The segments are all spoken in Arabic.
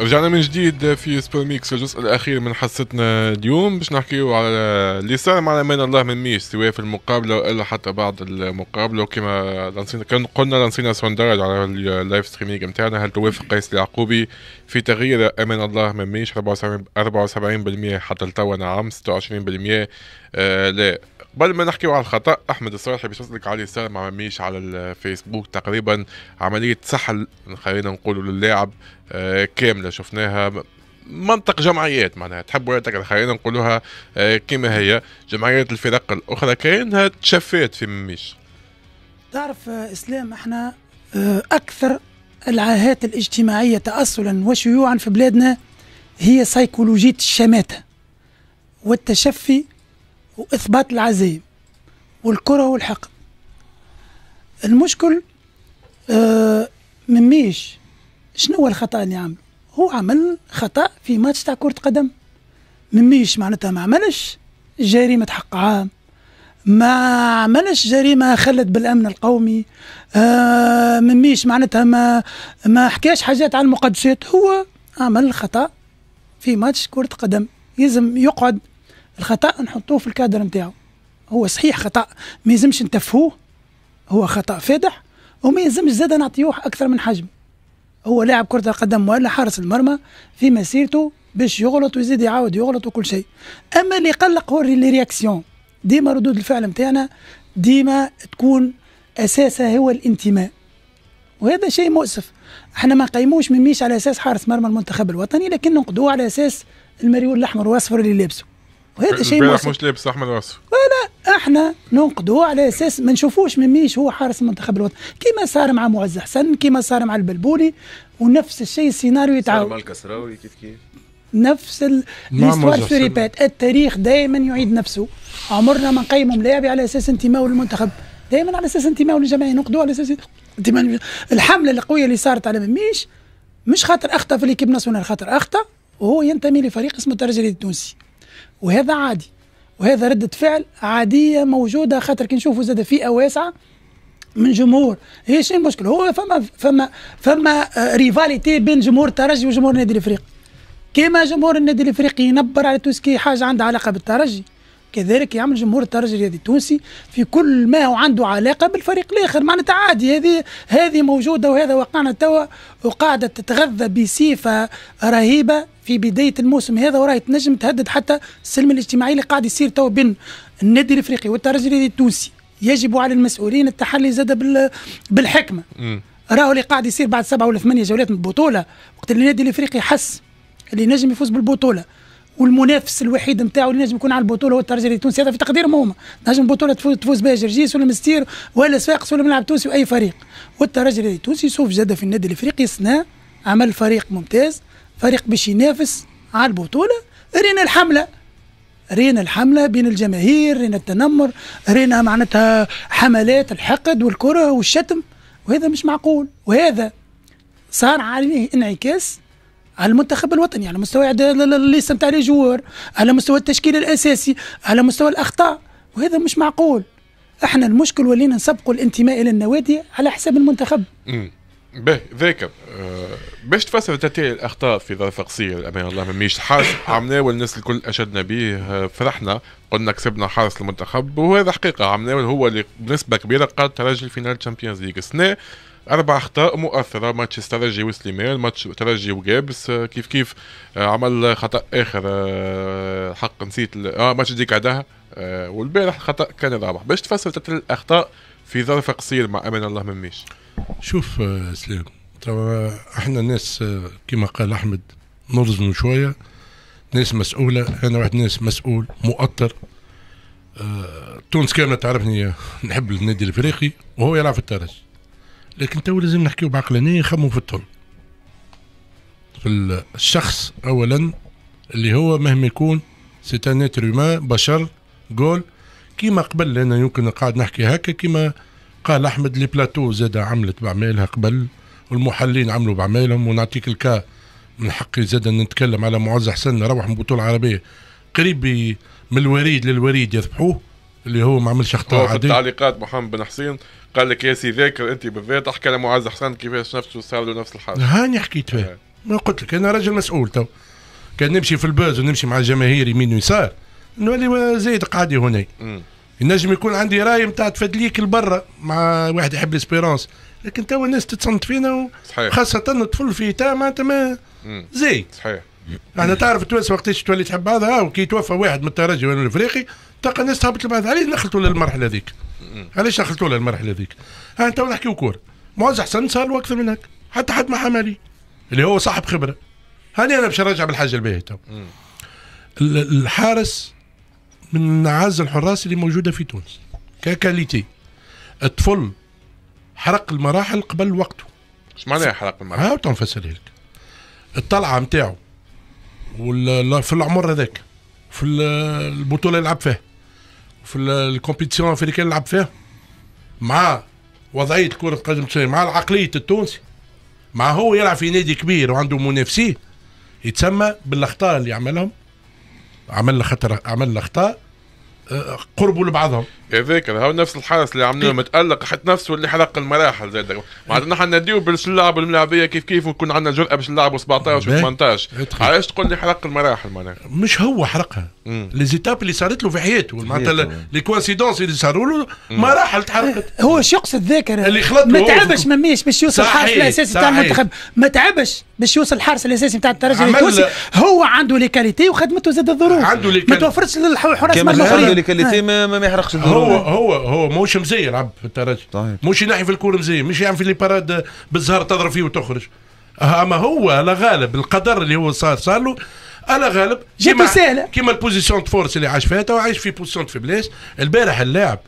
رجعنا من جديد في سبير ميكس الجزء الاخير من حصتنا اليوم باش نحكيو على اللي صار مع من الله من ميش سواء في المقابله والا حتى بعد المقابله وكما لانسينا كان قلنا لانسينا سوندرج على اللايف ستريمينغ نتاعنا هل توافق قيس اليعقوبي في تغيير امان الله من ميش 74 74% حتى لتوا نعم 26% لا قبل ما نحكيو على الخطا احمد الصالحي باش يصدق على صار ما عمليش على الفيسبوك تقريبا عمليه سحل خلينا نقولوا للاعب آه، كامله شفناها منطق جمعيات معناها تحب ولا تكره خلينا نقولوها آه، كما هي جمعيات الفرق الاخرى كانها تشفات في مميش تعرف آه، اسلام احنا اكثر العاهات الاجتماعية تأصلا وشيوعا في بلادنا هي سيكولوجية الشماتة والتشفي وإثبات العزيم والكره والحقد المشكل آه مميش شنو هو الخطأ اللي عمل هو عمل خطأ في ماتش تاع كرة قدم مميش معناتها ما عملش جريمة حق عام ما عملش جريمه خلت بالامن القومي آه مميش معناتها ما ما حكاش حاجات على المقدسات هو عمل خطا في ماتش كره قدم يلزم يقعد الخطا نحطوه في الكادر نتاعو هو صحيح خطا ما يلزمش نتفهوه هو خطا فادح وما يلزمش زاد نعطيوه اكثر من حجم هو لاعب كره القدم ولا حارس المرمى في مسيرته باش يغلط ويزيد يعاود يغلط وكل شيء اما اللي يقلق هو الرياكسيون ديما ردود الفعل نتاعنا ديما تكون اساسها هو الانتماء وهذا شيء مؤسف احنا ما نقيموش مميش على اساس حارس مرمى المنتخب الوطني لكن نقدوه على اساس المريول الاحمر واصفر اللي لابسه وهذا شيء مؤسف مش لابس احمر واصفر ولا احنا ننقدوه على اساس ما نشوفوش مميش هو حارس المنتخب الوطني كما صار مع معز حسن كما صار مع البلبولي ونفس الشيء السيناريو يتعاود مع الكسراوي كيف كيف نفس ريبات التاريخ دائما يعيد نفسه عمرنا ما نقيموا ملاعبي على اساس انتمائه للمنتخب دائما على اساس انتمائه للجماهير نقدوه على اساس انتمائه الحمله القويه اللي صارت على مميش مش خاطر اخطا في ليكيب ناسيونال خاطر اخطا وهو ينتمي لفريق اسمه الترجي التونسي وهذا عادي وهذا ردة فعل عادية موجودة خاطر كي نشوفوا زاد فئة واسعة من جمهور هي شي مشكل هو فما فما فما ريفاليتي آه، بين جمهور الترجي وجمهور نادي الافريقي كما جمهور النادي الافريقي ينبر على تونسكي حاجه عندها علاقه بالترجي كذلك يعمل جمهور الترجي الرياضي التونسي في كل ما هو عنده علاقه بالفريق الاخر معناتها عادي هذه هذه موجوده وهذا وقعنا توا وقاعده تتغذى بصفه رهيبه في بدايه الموسم هذا وراهي تنجم تهدد حتى السلم الاجتماعي اللي قاعد يصير توا بين النادي الافريقي والترجي الرياضي التونسي يجب على المسؤولين التحلي زاد بالحكمه راهو اللي قاعد يصير بعد سبعه ولا ثمانيه جولات من البطوله وقت النادي الافريقي حس اللي نجم يفوز بالبطوله والمنافس الوحيد نتاعو اللي نجم يكون على البطوله هو الترجي التونسي هذا في تقدير هما نجم البطوله تفوز بها جرجيس ولا مستير ولا صفاقس ولا ملعب تونسي واي فريق والترجي التونسي يشوف جده في النادي الافريقي سنه عمل فريق ممتاز فريق باش ينافس على البطوله رينا الحمله رينا الحمله بين الجماهير رينا التنمر رينا معناتها حملات الحقد والكره والشتم وهذا مش معقول وهذا صار عليه انعكاس على المنتخب الوطني على مستوى الليسته نتاع لي جوار على مستوى التشكيل الاساسي على مستوى الاخطاء وهذا مش معقول احنا المشكل ولينا نسبقوا الانتماء الى النوادي على حساب المنتخب به ذاك آه، باش تفسر تتالي الاخطاء في ظرف قصير امان الله مميش حارس عمناول والناس الكل اشدنا به آه، فرحنا قلنا كسبنا حارس المنتخب وهذا حقيقه عمناول هو اللي بنسبه كبيره قاد ترجل الفينال تشامبيونز ليج السنه اربع اخطاء مؤثره ماتش الترجي وسليمان ماتش ترجي وجابس آه، كيف كيف آه، عمل خطا اخر آه، حق نسيت اه ماتش ديك عداها والبارح خطأ كان رابح باش تفسر الاخطاء في ظرف قصير مع امان الله ميش شوف سلام ترى احنا ناس كما قال احمد نرزموا شويه ناس مسؤوله انا واحد ناس مسؤول مؤطر تونس كامله تعرفني نحب النادي الافريقي وهو يلعب في الترجي لكن تو لازم نحكيو بعقلانيه يخمو في الطول في الشخص اولا اللي هو مهما يكون سي ان اتر بشر جول كيما قبل انا يمكن قاعد نحكي هكا كيما قال احمد لي بلاتو زاد عملت بعمالها قبل والمحلين عملوا بعمالهم ونعطيك الكا من حقي زاد نتكلم على معز حسن روح من البطوله العربيه قريب من الوريد للوريد يذبحوه اللي هو ما عملش اخطاء عادي التعليقات محمد بن حسين قال لك يا سي ذاكر انت بالذات احكي لمعز حسن كيفاش نفسه صار له نفس الحال هاني حكيت فيه ما نعم. قلت لك انا راجل مسؤول تو كان نمشي في الباز ونمشي مع الجماهير يمين ويسار نولي زايد قاعدي هنا ينجم يكون عندي راي نتاع تفدليك لبرا مع واحد يحب الاسبيرونس لكن توا الناس تتصنت فينا و... صحيح خاصة الطفل في تاع معناتها ما زايد صحيح احنا تعرف تونس وقتاش تولي تحب بعضها وكي توفى واحد من الترجي ولا الافريقي تلقى الناس تهبط لبعض علاش دخلتوا للمرحله ذيك؟ علاش دخلتوا للمرحله ذيك؟ ها تو نحكيو كوره معز حسن صار اكثر من هك حتى حد ما حمالي اللي هو صاحب خبره هاني انا باش نرجع بالحاجه الباهيه تو الحارس من اعز الحراس اللي موجوده في تونس ككاليتي الطفل حرق المراحل قبل وقته اش معناها حرق المراحل؟ ها تنفسر لك الطلعه نتاعو في العمر هذاك في البطوله اللي لعب فيها في الكومبيتيسيون الافريكان اللي لعب فيها مع وضعيه كره القدم التونسيه مع العقليه التونسي مع هو يلعب في نادي كبير وعنده منافسين يتسمى بالاخطاء اللي عملهم عمل خطر عمل اخطاء قربوا لبعضهم هذاك هو نفس الحرس اللي عملناه إيه. متالق حتى نفسه اللي حرق المراحل زاد معناتها نحن نديو باش نلعبوا الملاعبيه كيف كيف ونكون عندنا جرأه باش نلعبوا 17 و 18 علاش تقول لي حرق المراحل معناها مش هو حرقها ليزيتاب اللي صارت له في حياته معناتها لي كوانسيدونس اللي صاروا له مراحل تحرقت هو شو يقصد ذاكر اللي خلط ما تعبش ميش باش يوصل الحارس الاساسي تاع المنتخب ما تعبش باش يوصل الحارس الاساسي تاع الترجي هو عنده لي كاليتي وخدمته زاد الظروف عنده لي ما توفرش للحراس الاخرين اللي نعم. تي ما, يحرقش الدروب هو هو هو موش مزيان في الترجي طيب. موش ينحي في الكور مزيان مش يعمل في لي باراد بالزهر تضرب فيه وتخرج اما هو على غالب القدر اللي هو صار صار له على غالب جاتو سهله كيما البوزيسيون دو فورس اللي عاش فيها تو عايش في بوزيسيون دو فيبليس البارح اللاعب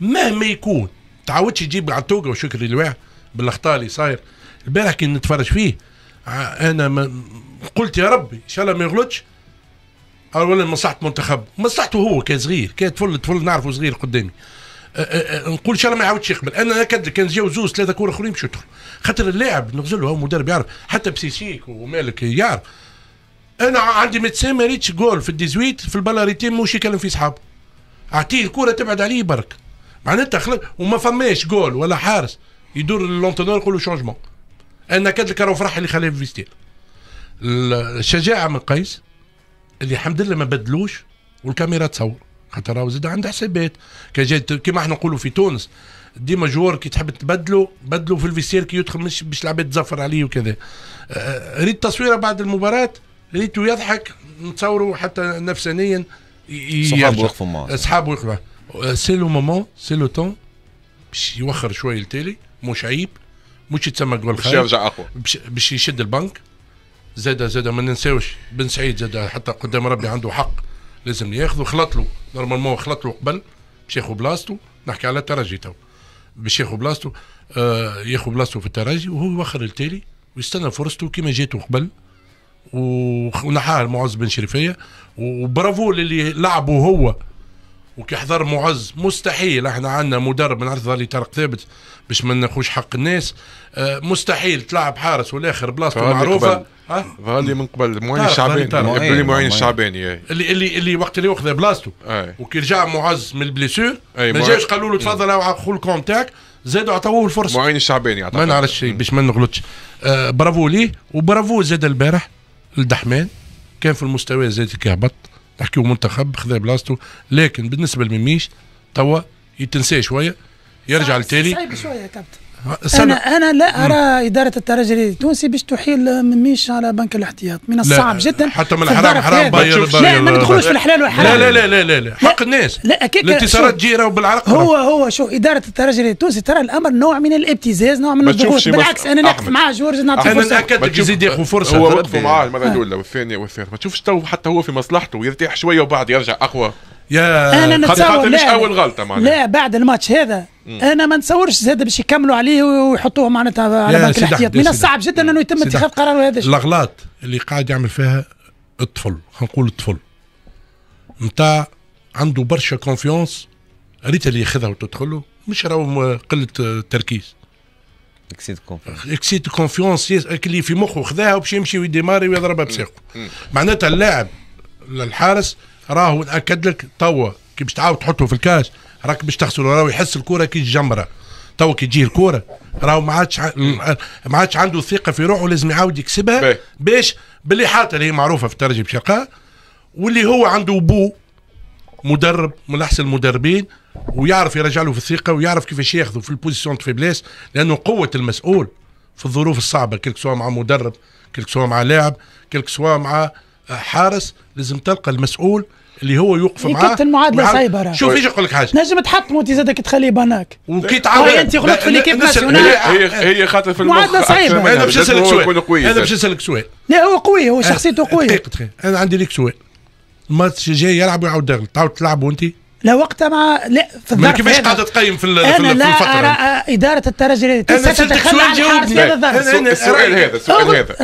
مهما يكون تعودش يجيب على التوقه وشكري لواحد بالاخطاء اللي صاير البارح كي نتفرج فيه انا ما قلت يا ربي ان شاء الله ما يغلطش اولا مصلحه منتخب مصلحته هو كان صغير كان طفل طفل نعرفه صغير قدامي أه، أه، أه، نقول ان شاء الله ما يعاودش يقبل انا اكد كان جاو زوز ثلاثه كور اخرين باش يدخل خاطر اللاعب نغزله هو مدرب يعرف حتى بسيسيك ومالك يعرف انا عندي ميتسان ما ريتش جول في الديزويت في البلاريتي موش يكلم في صحاب اعطيه الكره تبعد عليه برك معناتها خلق وما فماش جول ولا حارس يدور لونتونور يقول له شونجمون انا كاد لك راهو فرح اللي خلاه في الشجاعه من قيس اللي الحمد لله ما بدلوش والكاميرا تصور خاطر راهو زاد عنده حسابات كيما احنا نقولوا في تونس ديما جوار كي تحب تبدلو بدلو في الفيسير كي يدخل مش باش العباد تزفر عليه وكذا آه، ريت تصويره بعد المباراه ريتو يضحك نتصوروا حتى نفسانيا صحابه يوقفوا معاه صحابه يوقفوا سي لو مومون سي لو تون باش يوخر شويه التالي مش عيب مش يتسمى جول خير باش يرجع اقوى باش يشد البنك زاد زاد ما ننساوش بن سعيد زاد حتى قدام ربي عنده حق لازم ياخذ خلط له نورمالمون خلط له قبل باش ياخذ بلاصته نحكي على الترجي تو باش ياخذ بلاصته آه ياخذ بلاصته في الترجي وهو يوخر التالي ويستنى فرصته كما جاته قبل ونحاها المعز بن شريفيه وبرافو للي لعبوا هو وكيحضر معز مستحيل احنا عندنا مدرب نعرف عليه طارق ثابت باش ما ناخوش حق الناس اه مستحيل تلعب حارس والاخر بلاصته معروفه ظهر من قبل معين الشعباني معين الشعباني اللي اللي اللي وقت اللي وخذ بلاصته وكي رجع معز من البليسور ما جاش قالوا له تفضل خو الكونتاك زادوا عطوه الفرصه معين الشعباني ما نعرفش باش ما نغلطش آه برافو ليه وبرافو زاد البارح الدحمان كان في المستوى زاد كيهبط نحكيو منتخب خذا بلاصتو لكن بالنسبه لميميش توا يتنسى شويه يرجع لتالي صعيب شويه كابتن انا انا لا ارى اداره الترجي التونسي باش تحيل من ميش على بنك الاحتياط من الصعب جدا حتى من الحرام حرام باير لا ما ندخلوش في الحلال والحرام لا لا لا لا لا حق الناس لا اكيد الانتصارات جيرة وبالعرق هو هو شو اداره الترجي التونسي ترى الامر نوع من الابتزاز نوع من الضغوط بالعكس انا نقف مع جورج نعطي فرصه انا ناكد يزيد ياخذ فرصه هو وقفوا معاه آه. المره الاولى والثانيه والثالثه ما تشوفش تو حتى هو في مصلحته يرتاح شويه وبعد يرجع اقوى يا انا نتصور مش اول غلطه معناها لا بعد الماتش هذا انا ما نتصورش زاد باش يكملوا عليه ويحطوه معناتها على بنك الاحتياط من الصعب جدا انه يتم اتخاذ قرار هذا الشيء الاغلاط اللي قاعد يعمل فيها الطفل خلينا نقول الطفل نتاع عنده برشا كونفيونس ريت اللي ياخذها وتدخله مش راهو قله تركيز اكسيد كونفيونس اكسيد كونفيونس اللي في مخه خذاها وباش يمشي ويديماري ويضربها بساقه معناتها اللاعب الحارس راهو ناكد لك توا كي باش تعاود تحطه في الكاش راك باش تغسل راهو يحس الكره كي الجمره تو كي تجي الكوره راهو ما عادش ما عادش عنده ثقه في روحه لازم يعاود يكسبها باش باللي بالاحاطه اللي هي معروفه في الترجي بشقاء واللي هو عنده بو مدرب من احسن المدربين ويعرف يرجع له في الثقه ويعرف كيفاش ياخذه في البوزيسيون في بليس لانه قوه المسؤول في الظروف الصعبه كلك سواء مع مدرب كلك سواء مع لاعب كلك سواء مع حارس لازم تلقى المسؤول اللي هو يوقف معاه كابتن المعادله سايبه شوف ايش نقول لك حاجه نجم تحط موتي زادك تخليه بناك وكي تعاود انت غلطت في ليكيب ناسيونال هي هي خاطر في المعادله صعيبه انا باش نسالك سؤال انا باش نسالك سؤال لا هو قوي هو أه، شخصيته قويه دقيقه انا عندي لك سؤال الماتش الجاي يلعب ويعاود داخل تعاود تلعبوا انت لا وقتها مع لا في الظرف كيفاش قاعده تقيم في, أنا في الفتره انا لا ارى اداره الترجي تنسى تتخلى عن الحارس في هذا الظرف السؤال هذا السؤال هذا